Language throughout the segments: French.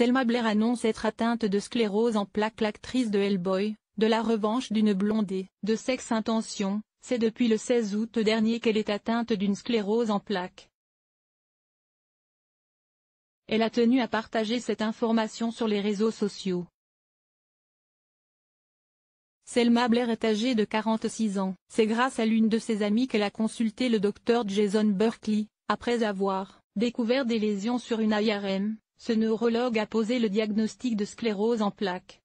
Selma Blair annonce être atteinte de sclérose en plaques L'actrice de Hellboy, de la revanche d'une blondée, de sexe intention, c'est depuis le 16 août dernier qu'elle est atteinte d'une sclérose en plaques. Elle a tenu à partager cette information sur les réseaux sociaux. Selma Blair est âgée de 46 ans. C'est grâce à l'une de ses amies qu'elle a consulté le docteur Jason Berkeley, après avoir découvert des lésions sur une IRM, ce neurologue a posé le diagnostic de sclérose en plaques.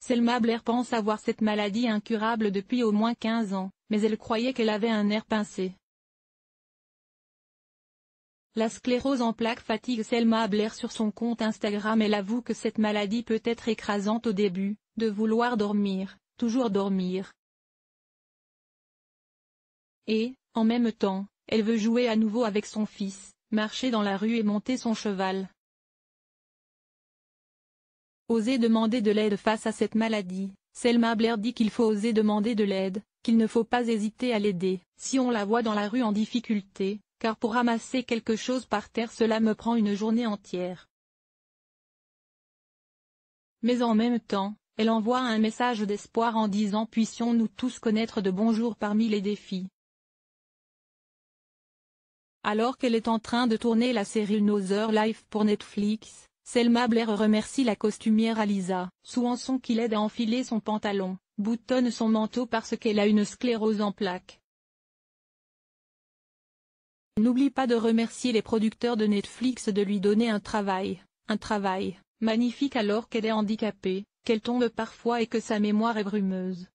Selma Blair pense avoir cette maladie incurable depuis au moins 15 ans, mais elle croyait qu'elle avait un air pincé. La sclérose en plaques fatigue Selma Blair sur son compte Instagram elle avoue que cette maladie peut être écrasante au début, de vouloir dormir, toujours dormir. Et, en même temps, elle veut jouer à nouveau avec son fils marcher dans la rue et monter son cheval. Oser demander de l'aide face à cette maladie, Selma Blair dit qu'il faut oser demander de l'aide, qu'il ne faut pas hésiter à l'aider, si on la voit dans la rue en difficulté, car pour ramasser quelque chose par terre cela me prend une journée entière. Mais en même temps, elle envoie un message d'espoir en disant puissions-nous tous connaître de bons jours parmi les défis. Alors qu'elle est en train de tourner la série Another Life pour Netflix, Selma Blair remercie la costumière Alisa Souanson qui l'aide à enfiler son pantalon, boutonne son manteau parce qu'elle a une sclérose en plaques. N'oublie pas de remercier les producteurs de Netflix de lui donner un travail, un travail, magnifique alors qu'elle est handicapée, qu'elle tombe parfois et que sa mémoire est brumeuse.